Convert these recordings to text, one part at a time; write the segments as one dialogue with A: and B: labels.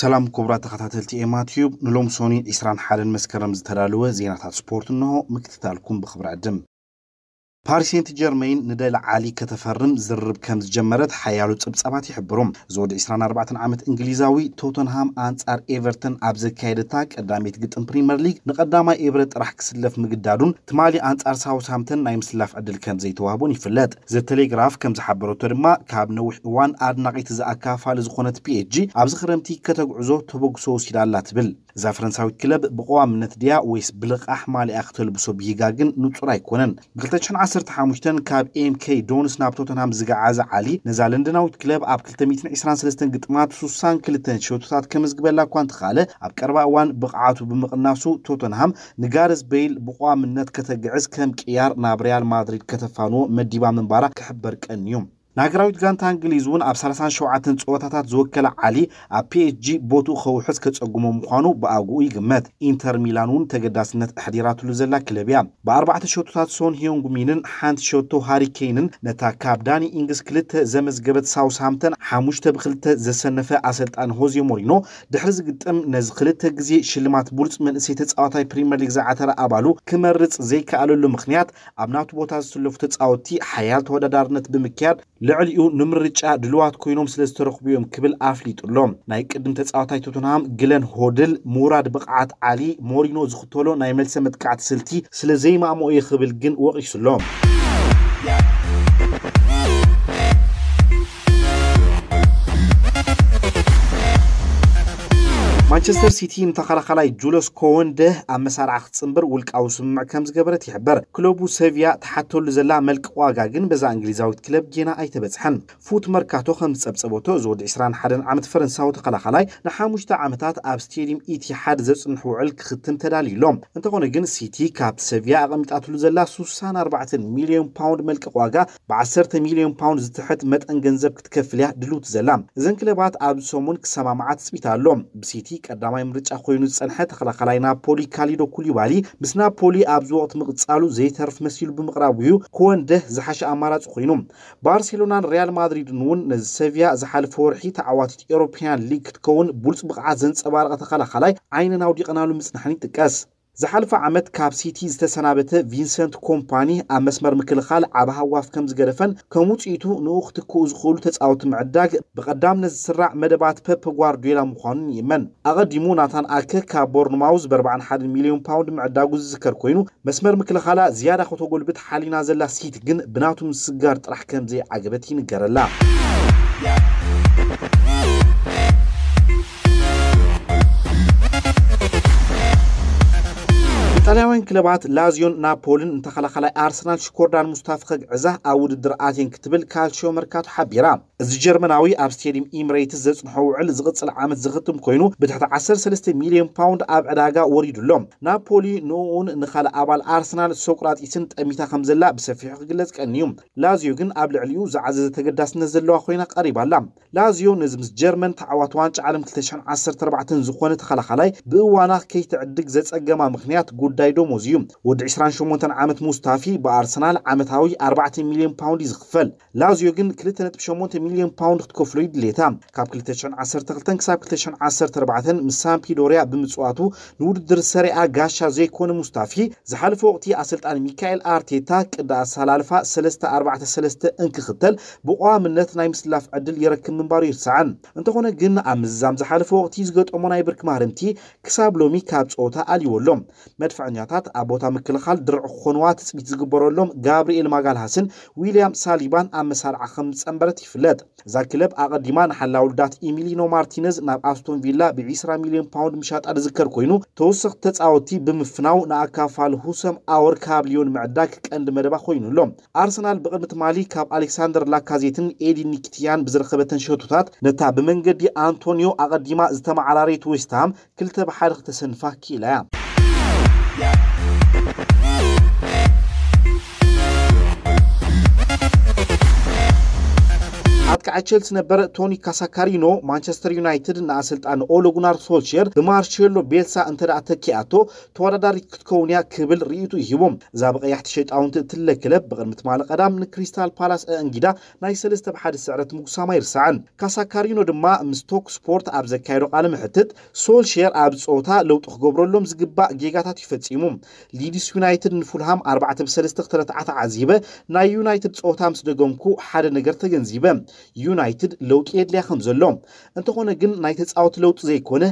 A: سلام كبرات خطاتلتي اي ماتيوب نلوم سوني اسران حالن مسكرم زترالوه زينات هات سبورت انهو مكتتالكم بخبر عدم ፓሪስ ሴንት ጀርሜይን ንደል ዓሊ ከተፈርም ዝርርብ ከም ዝጀመረት ሓያሉ ፅብፀባት ይሕብሮም እዚ ወዲ 24 ዓመት እንግሊዛዊ ቶተንሃም ኣንጻር ኤቨርተን ኣብ ዘካየደታ ቀዳሜት ግጥም ፕሪምየር ሊግ ንቐዳማይ ኤብረ ጥራሕ ክስለፍ ምግዳዱን ትማሊ ኣንጻር ሳውስሃምተን ናይ ምስላፍ ዕድል ከም ዘይተዋህቦን ይፍለጥ ዘ ቴሌግራፍ ከም ዝሓበረቶ ድማ ካብ ነዊሕ እዋን ኣድናቂት ዝኣካፋሊ ዝኾነት ፒኤጂ ኣብዚ ክረምቲ ከተጉዕዞ ተበግሶ ወሲዳ ኣላ ትብል እዛ ፈረንሳዊ ክለብ ብቆዋምነት ድያ ወይስ ብልቓሕ ማልያ ክተልብሶ ብሂጋ ግን ንፁር ኣይኮነን ብ215 ካብ ኤምኬ ዶንስ ናብ ቶተንሃም ዝገዓዘ ዓሊ ነዛ ለንደናዊት ክለብ ኣብ 223 ግጥማት 62 ሸቶታት ከምዝግበላ እኳ እንተኻለ ኣብ ቀረባ እዋን ብቕዓቱ ብምቕናሱ ቶተንሃም ንጋርስ በይል ብቆዋምነት ከተግዕዝ ከም ቅያር ናብ ሪያል ማድሪድ ከተፋንዎ መዲባ ምንባራ ክሕበር ቀንዩ ንሃገራዊት ጋንታ እንግሊዝ እውን ኣብ 37 ፀወታታት ዝወከለ ዓሊ ኣብ ፒኤስጂ ቦቱ ከውሕስ ከፀጉሞ ምዃኑ ብኣግኡ ይግመት ኢንተር ሚላን እውን ተገዳስነት ኣሕዲራትሉ ዘላ ክለብ እያ ብኣርባዕተ ሸቶታት ሶን ሂዮንጉሚንን ሓንቲ ሸቶ ሃሪኬንን ነታ ካብ ዳኒ ኢንግስ ክልተ ዘመዝገበት ሳውስሃምተን ሓሙሽተ ብክልተ ዘሰነፈ ኣሰልጣን ሆዜ ሞሪኖ ድሕሪ ዝግጥም ነዚ ክልተ ግዜ ሽልማት ብሉፅ መንእሰይ ተፃወታይ ፕሪምየር ሊግ ዝዓተረ ኣባሉ ክመርፅ ዘይከኣለሉ ምክንያት ኣብ ናቱ ቦታ ዝስለፉ ተፃወቲ ሓያል ተወዳዳርነት ብምክያድ ልዕሊኡ ንምርጫ ድልዋት ኮይኖም ስለ ዝተረኽቡ እዮም ክብል ኣፍሊጡሎ ናይ ቅድም ተፃዋታይ ቶትንሃም ግለን ሆድል ምውራድ ብቕዓት ዓሊ ሞሪኖ ዝኽተሎ ናይ መልሰ መጥቃዕቲ ስልቲ ስለ እየ ክብል ግን ወቒሱሎም ማንቸስተር ሲቲ ንተኸላኸላይ ጁለስ ኮወንደ ኣብ መሳርዓ ክትፅምብር ውልቃዊ ስምምዕ ከም ዝገበረት ይሕበር ክለቡ ሰቪያ ተሓተሉ ዘላ መልክዕ ዋጋ ግን በዛ እንግሊዛዊት ክለብ ጌና ኣይተበፅሐን ፉት መርካቶ ከም ዝፀብፀበቶ እዚ ወዲ 21 ዓመት ፈረንሳዊ ተኸላኸላይ ንሓሙሽተ ዓመታት ኣብ ስቴድየም ኢቲሓድ ዘፅንሕ ውዕል ክኽትን ተዳልዩሎም እንተኾነ ግን ሲቲ ካብቲ ሰቪያ ኣቐሚጣትሉ ዘላ 64 ሚልዮን ፓውንድ መልክዕ ዋጋ ብ10 ሚልዮን ፓውንድ ዝተሕት መጠን ገንዘብ ክትከፍል እያ ድሉት ዘላ እዘን ክለባት ኣብዚ ሰሙን ክሰማምዓ ትፅቢት ኣሎ ብሲቲ ቀዳማይ ምርጫ ኮይኑ ዝፀንሐ ተኸላኸላይ ናፖሊ ካሊዶ ኩሊባሊ ምስ ናፖሊ ኣብዚ ወቅቲ ምቕፃሉ ዘይተርፍ መሲሉ ብምቕራብ እዩ ክወንደህ ዝሓሸ ኣማራፂ ኮይኑ ባርሴሎናን ሪያል ማድሪድን እውን ነዚ ሰቪያ ዝሓለፈ ወርሒ ተዓዋቲት ኤውሮፕያን ሊግ ክትከውን ብሉፅ ብቕዓት ዘንፀባረቐ ተኸላኸላይ ዓይንና ኣውዲቕናሉ ምፅናሕን ይጥቀስ ዝሓልፈ ዓመት ካብ ሲቲ ዝተሰናበተ ቪንሰንት ኮምፓኒ ኣብ መስመር ምክልኻል ዓብ ሃዋፍ ከም ዝገደፈን ከም ውፅኢቱ ንኡ ክትክኡ ዝኽእሉ ተፃወቲ ምዕዳግ ብቐዳምነት ዝስራዕ መደባት ፐፕ ጓርዲዮላ ምዃኑን ይእመን ኣቐዲሙ ናታን ኣከ ካብ ቦርንማውዝ ብ41 ሚሊዮን ፓውንድ ምዕዳጉ ዝዝከር ኮይኑ መስመር ምክልኻላ ዝያዳ ክተጎልብት ሓሊና ዘላ ሲቲ ግን ብናቱ ምስጋር ጥራሕ ከምዘይ ዓገበት ይንገረላ Yeah. তাহলে እተን ክለባት ላዚዮን ናፖልን እንተኸላኸላይ ኣርሰናል ሽኮርዳን ሙስታፍ ከግዕዛ ኣብ ውድድር ኣቴን ክትብል ካልሽዮ መርካቶ ሓቢራ እዚ ጀርመናዊ ኣብ ስተድየም ኢምሬትስ ዘፅንሖ ውዕል ዝቕፅል ዓመት ዝኽትም ኮይኑ ብትሕቲ 13 ሚልዮን ፓውንድ ኣብ ዕዳጋ ወሪዱሎም ናፖሊ ንኡን ንኻልእ ኣባል ኣርሰናል ሶቅራጢስን ጠሚታ ከም ዘላ ብሰፊሑ ክግለጽ ቀኒ እዩ ላዝዮ ግን ኣብ ልዕሊኡ ዝዓዘዘ ተገዳስነት ዘለዋ ኮይና ኣላ ላዝዮ ነዚ ምስ ጀርመን ተዓዋት ዋንጫ ዓለም 214 ዝኾነ ተኸላኸላይ ብእዋና ከይትዕድግ ዘፀገማ ምክንያት ጉዳይ ዶ ደመወዝ እዩ ወዲ 28 ዓመት ሙስታፊ ብኣርሰናል ዓመታዊ 4 ሚልዮን ፓውንድ እዩ ዝኽፈል ላዝዮ ግን 2.8 ሚልዮን ፓውንድ ክትከፍሎ ይድሌታ ካብ 212 ክሳብ 214 ምስ ሳምፒዶርያ ብምፅዋቱ ንውድድር ሰሪኣ ጋሻ ዘይኮነ ሙስታፊ ዝሓለፈ ወቅቲ ኣሰልጣን ሚካኤል ኣርቴታ ቅዲ ኣሰላልፋ 343 እንክኽተል ብቋምነት ናይ ምስላፍ ዕድል የረክብ ምንባሩ ይርስዓን እንተኾነ ግን ኣብ ምዛም ዝሓለፈ ወቅቲ ዝገጠሞ ናይ ብርኪ ማርምቲ ክሳብ ሎሚ ካብ ፀወታ ኣልይወሎም መድፈዐኛታት ሰባት ኣብ ቦታ ምክልኻል ድርዕ ክኾንዋ ትፅቢት ዝግበረሎም ጋብርኤል ማጋልሃስን ዊልያም ሳሊባን ኣብ መሳርዓ ከም ዝፀንበረት ይፍለጥ እዛ ክለብ ኣቐዲማ ንሓላ ውልዳት ኢሚሊኖ ማርቲነዝ ናብ ኣስቶን ቪላ ብ20 ሚልዮን ፓውንድ ምሻጣ ዝዝከር ኮይኑ ተወሰኺ ተፃወቲ ብምፍናው ንኣካፋል ሁሰም ኣወር ካብ ሊዮን ምዕዳግ ቀንዲ መደባ ኮይኑሎም ኣርሰናል ብቅድሚ ትማሊ ካብ ኣሌክሳንደር ላካዜትን ኤዲ ኒክትያን ብዝረኸበ ተንሸቱታት ነታ ብመንገዲ ኣንቶኒዮ ኣቐዲማ ዝተመዓራሬት ወስትሃም ክልተ ብሓደ ክተሰንፋ ክኢላ እያ አጥቃያቸው ነበረ ቶኒ ካሳካሪኖ ማንቸስተር ዩናይትድ ንኣሰልጣን ኦሎጉናር ሶልሸር ብማርሸሎ ቤልሳ እንተደኣ ተኪኣቶ ተወዳዳሪ ክትከውንያ ክብል ርእቱ ይሂቦም እዛ ብቀያሕቲ ሸጣውንቲ እትለ ክለብ ብቅድሚት ማለ ቀዳም ንክሪስታል ፓላስ እንጊዳ ናይ ሰለስተ ብሓደ ስዕረት ምጉሳማ ይርስዓን ካሳካሪኖ ድማ ምስ ቶክ ስፖርት ኣብ ዘካየዶ ቃል ምሕትት ሶልሸር ኣብ ፆታ ለውጢ ክገብረሎም ዝግባእ ጌጋታት ይፈፂሙ ሊድስ ዩናይትድ ንፉልሃም 4 ብሰለስተ ዓዚበ ናይ ዩናይትድ ፆታ ምስ ደገምኩ ሓደ ነገር ተገንዚበ ዩናይትድ ለውጢ የድልያ ከም ዘሎ እንተኾነ ግን ናይ ተፃወቲ ለውጢ ዘይኮነ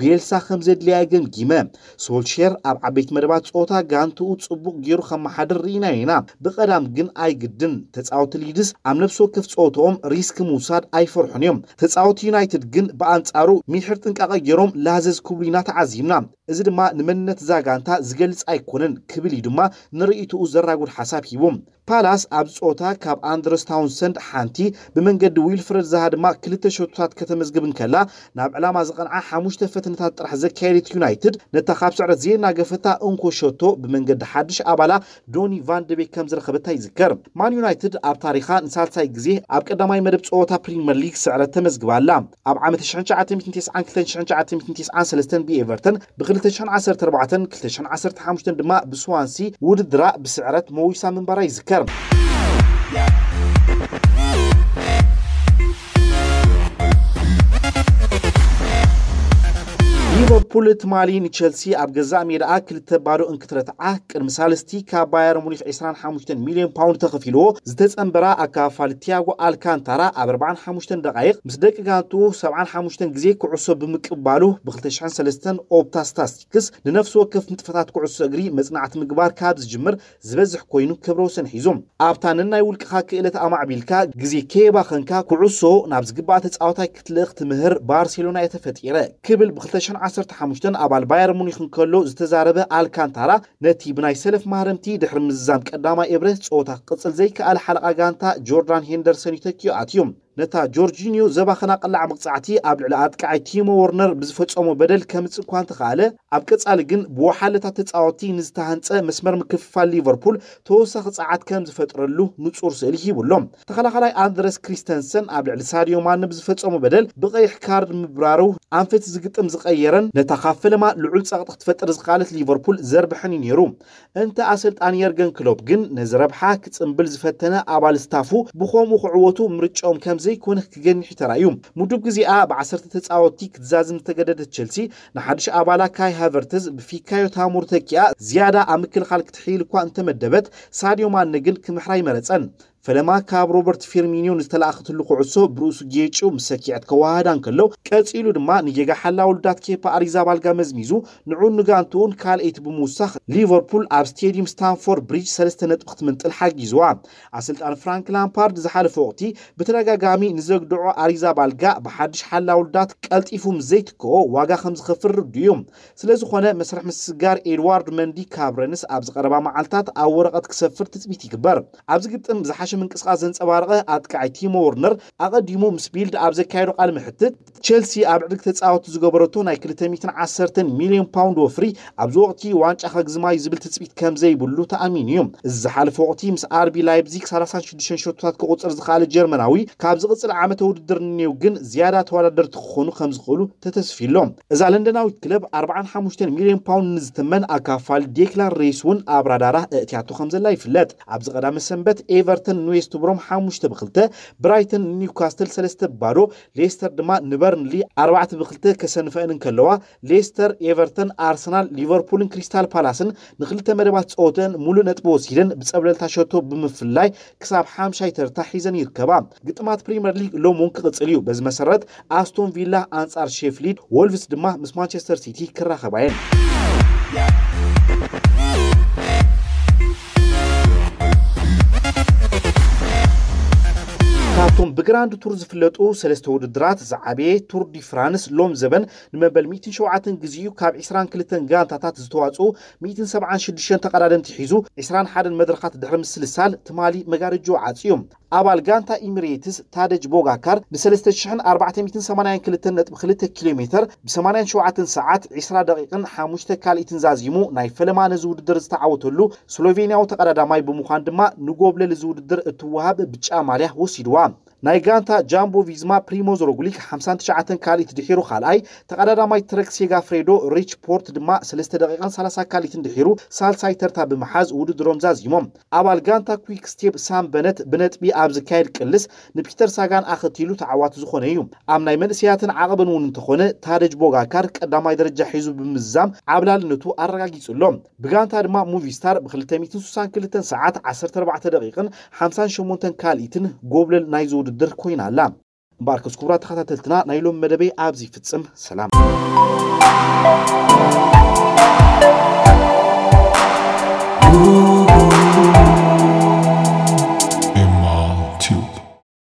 A: ቤልሳ ከም ዘድልያ ገምጊመ ሶልሸር ኣብ ዓበይቲ መደባት ፆታ ጋንትኡ ፅቡቅ ገይሩ ከመሓደር ርኢና ኢና ብቐዳም ግን ኣይግድን ተፃወቲ ሊድስ ኣብ ነፍሲ ወከፍ ፀወትኦም ሪስክ ምውሳድ ኣይፈርሑን እዮም ተፃወቲ ዩናይትድ ግን ብኣንጻሩ ሚሕር ጥንቃቐ ገይሮም ላዘዝ ክብሉ ኢና ተዓዚምና እዚ ድማ ንመንነት እዛ ጋንታ ዝገልፅ ኣይኮነን ክብል እዩ ድማ ንርኢትኡ ዘራጉድ ሓሳብ ሂቦም ፓላስ ኣብ ፆታ ካብ ኣንድረስ ታውንሰንድ ሓንቲ ብመንገዲ ዊልፍረድ ዝሃ ድማ ክልተ ሸቶታት ከተመዝግብን ከላ ናብ ዕላማ ዝቐንዓ ሓሙሽተ ፈተነታት ጥራሕ ዘካየደት ዩናይትድ ነታ ካብ ስዕረት ዘየና ገፈታ እንኮ ሸቶ ብመንገዲ ሓድሽ ኣባላ ዶኒ ቫንደቤክ ከም ዝረኸበታ ይዝከር ማን ዩናይትድ ኣብ ታሪኻ ንሳልሳይ ግዜ ኣብ ቀዳማይ መደብ ፀወታ ፕሪምየር ሊግ ስዕረት ተመዝግባላ ኣብ ዓመት 1992 1993 ብኤቨርተን ብክል ብ2014 215 ድማ ብስዋንሲ ውድድራ ብስዕረት መዊሳ ምንባራ ይዝከር ሊቨርፑል ትማሊ ንቸልሲ ኣብ ገዛእ ሜድኣ ክልተ ባዶ እንክትረትዓ ቅድሚ ሳልስቲ ካብ ባየር ሙኒክ 25 ሚልዮን ፓውንድ ተኸፊልዎ ዝተፀንበራ ኣካፋል ቲያጎ ኣልካንታራ ኣብ 45 ደቃይቅ ምስ ደቂ ጋንቱ 75 ግዜ ኩዕሶ ብምቅባሉ ብ 203 ኦፕታ ስታስቲክስ ንነፍሲ ወከፍ ንጥፈታት ኩዕሶ እግሪ መፅናዕቲ ምግባር ካብ ዝጅምር ዝበዝሕ ኮይኑ ክብረ ወሰን ሒዞም ኣብታ ንናይ ውልቅኻ ክእለት ኣማዕቢልካ ግዜ ኸንካ ኩዕሶ ናብ ዝግባእ ተፃወታይ ክትልእኽ ትምህር ባርሴሎና የተፈጢረ ክብል ብ 215 ሓሙሽተን ኣባል ባየር ሙኒክ ንከሎ ዝተዛረበ ኣልካንታራ ነቲ ብናይ ሰለፍ ማህረምቲ ድሕሪ ምዝዛም ቀዳማይ እብረት ፀወታ ክቅፅል ዘይከኣል ሓለቓ ጋንታ ጆርዳን ሄንደርሰን ይተኪዩ ኣትዮም ነታ ጆርጂኒዮ ዘባ ኸና ቐላዕ መቕጻዕቲ ኣብ ልዕሊ ኣጥቃዓይ ቲሞ ወርነር ብዝፈጸሞ በደል ከምጽ እኳ እንተኸኣለ ኣብ ቀጻሊ ግን ብወሓለታት ተጻወቲ ንዝተሃንፀ መስመር ምክፍፋል ሊቨርፑል ተወሳኺ ፀዓት ከም ዝፈጥረሉ ንጹር ስእሊ ሂቡሎም ተኸላኸላይ ኣንድረስ ክሪስተንሰን ኣብ ልዕሊ ሳድዮ ማነ ብዝፈጸሞ በደል ብቐይሕ ካርድ ምብራሩ ኣንፈት ዝግጥም ዝቐየረን ነታ ካብ ፈለማ ልዑል ጸቕጢ ክትፈጥር ዝኻለት ሊቨርፑል ዘርብሐን እዩ ነይሩ እንተ ኣሰልጣን የርገን ክሎብ ግን ነዚ ረብሓ ክጽምብል ዝፈተነ ኣባል ስታፉ ብኸምኡ ክዕወቱ ምርጮም ከምዚ ዘይኮነ ክገኒሕ ተራእዩ ምዱብ ግዜኣ ብዓሰርተ ተፃወቲ ክትዛዝም ዝተገደደት ቸልሲ ንሓድሽ ኣባላ ካይ ሃቨርትዝ ብፊካዮ ታሙር ተኪኣ ዝያዳ ኣብ ምክልኻል ክትሕይል እኳ እንተመደበት ሳድዮ ማነ ግን ክምሕራ ይመረፀን ፈለማ ካብ ሮበርት ፌርሚኒዮ ዝተላእኽትሉ ኩዕሶ ብርእሱ ጌጩ ምሰኪዐት ሰኪዐት ከዋህዳ እንከሎ ቀፂሉ ድማ ንጌጋ ሓላ ውሉዳት ኬፓ ኣሪዛባልጋ መዝሚዙ ንዑ ንጋንቱ እውን ካልአይቲ ብምውሳኽ ሊቨርፑል ኣብ ስቴድየም ስታንፎርድ ብሪጅ ሰለስተ ነጥቢ ክትምንጥል ሓጊዝዋ ኣሰልጣን ፍራንክ ላምፓርድ ዝሓለፈ ወቅቲ ብተደጋጋሚ ንዘግድዖ ኣሪዛባልጋ ብሓድሽ ሓላ ውሉዳት ቀልጢፉ ዘይትክኦ ዋጋ ከም ዝኸፍል ርዱ እዩ ስለዝኾነ መስርሕ ምስስጋር ኤድዋርድ መንዲ ካብረንስ ኣብ ዝቀረባ መዓልትታት ኣብ ወረቐት ክሰፍር ትፅቢት ይግበር ኣብዚ ግጥም ዝሓሸ ምንቅስቃስ ዘንፀባረቐ ኣጥቃዓይ ቲሞ ወርነር ኣቐዲሙ ምስ ቢልድ ኣብ ዘካየዶ ቃል ምሕትት ቸልሲ ኣብ ዕድግ ተፃወቱ ዝገበረቶ ናይ 210 ሚልዮን ፓውንድ ወፍሪ ኣብዚ ወቅቲ ዋንጫ ከግዝማ እዩ ዝብል ትፅቢት ከም ዘይብሉ ተኣሚኑ እዮም እዚ ዝሓለፈ ወቅቲ ምስ ኣርቢ ላይፕዚግ 36 ሸቶታት ክቁፅር ዝኽኣለ ጀርመናዊ ካብ ዝቕፅል ዓመተ ውድድር እኒው ግን ዝያዳ ተወዳደርቲ ክኾኑ ከም ዝኽእሉ ተተስፊሎም እዛ ለንደናዊት ክለብ 45 ሚልዮን ፓውንድ ንዝትመን ኣካፋል ዴክላን ሬስ እውን ኣብ ራዳራ ኣእትያቶ ከም ዘላ ይፍለጥ ኣብዚ ቀዳመ ሰንበት ኤቨርተን ብራይተን ንዌስት ብሮም 5 ብ ብራይተን ኒውካስትል ሰለስተ ባዶ ሌስተር ድማ ንበርንሊ 4 ብክልተ ከሰንፈአንን ከለዋ ሌስተር ኤቨርተን ኣርሰናል ሊቨርፑልን ክሪስታል ፓላስን ንክልተ መደባት ፀወተን ሙሉእ ነጥቢ ወሲደን ብፀብለልታ ሸቶ ብምፍላይ ክሳብ ሓምሻይ ተርታ ሒዘን ይርከባ ግጥማት ፕሪምየር ሊግ ሎም እውን ክቅፅል እዩ በዚ መሰረት ኣስቶን ቪላ ኣንጻር ሼፍሊድ ወልቭስ ድማ ምስ ማንቸስተር ሲቲ ክራኸባየን ግራንድ ቱር ዝፍለጡ ሰለስተ ውድድራት ዝዓበየ ቱር ዲ ፍራንስ ሎም ዘበን ንመበል 17 ግዜኡ ካብ 22 ጋንታታት ዝተዋፅኡ 176 ተቀዳደምቲ ሒዙ 21 መድረካት ድሕሪ ምስልሳል ትማሊ መጋርጆ ዓፅዮም ኣባል ጋንታ ኢሚሬትስ ታደጅ ቦጋካር ብ3482 ኪሎ ሜትር ብ87 ሰዓት 20 ደቂቕን 5 ካልኢትን ዛዚሙ ናይ ፈለማ ነዚ ውድድር ዝተዓወተሉ ስሎቬንያዊ ተቀዳዳማይ ብምዃን ድማ ንጎብለል እዚ ውድድር እትወሃብ ብጫ ማልያ ወሲድዋ ናይ ጋንታ ጃምቦ ቪዝማ ፕሪሞዝ ሮጉሊክ 59 ካልኢት ድሒሩ ካልኣይ ተቀዳዳማይ ትረክ ፍሬዶ ሪች ፖርት ድማ 3 ደቂቃን 30 ካልኢትን ድሒሩ ሳልሳይ ተርታ ብምሓዝ ውድድሮም ዛዚሞም ኣባል ጋንታ ኩክ ስቴፕ ሳም በነት ብነጥቢ ኣብ ዝካየድ ቅልስ ንፒተር ሳጋን ኣኸቲሉ ተዓዋት ዝኾነ እዩ ኣብ ናይ መንእስያትን ዓቐብን እውን እንተኾነ ታደጅ ቦጋካር ቀዳማይ ደረጃ ሒዙ ብምዛም ዓብላልነቱ ኣረጋጊጹሎ ብጋንታ ድማ ሙቪስታር ብ262 ሰዓት 14 ደቂቕን 58 ካልኢትን ጎብለል ናይ ዝውድድር ኮይና ኣላ እምበኣርከስ ክቡራ ተኸታተልትና ናይ ሎም መደበይ ኣብዚ ይፍፅም ሰላም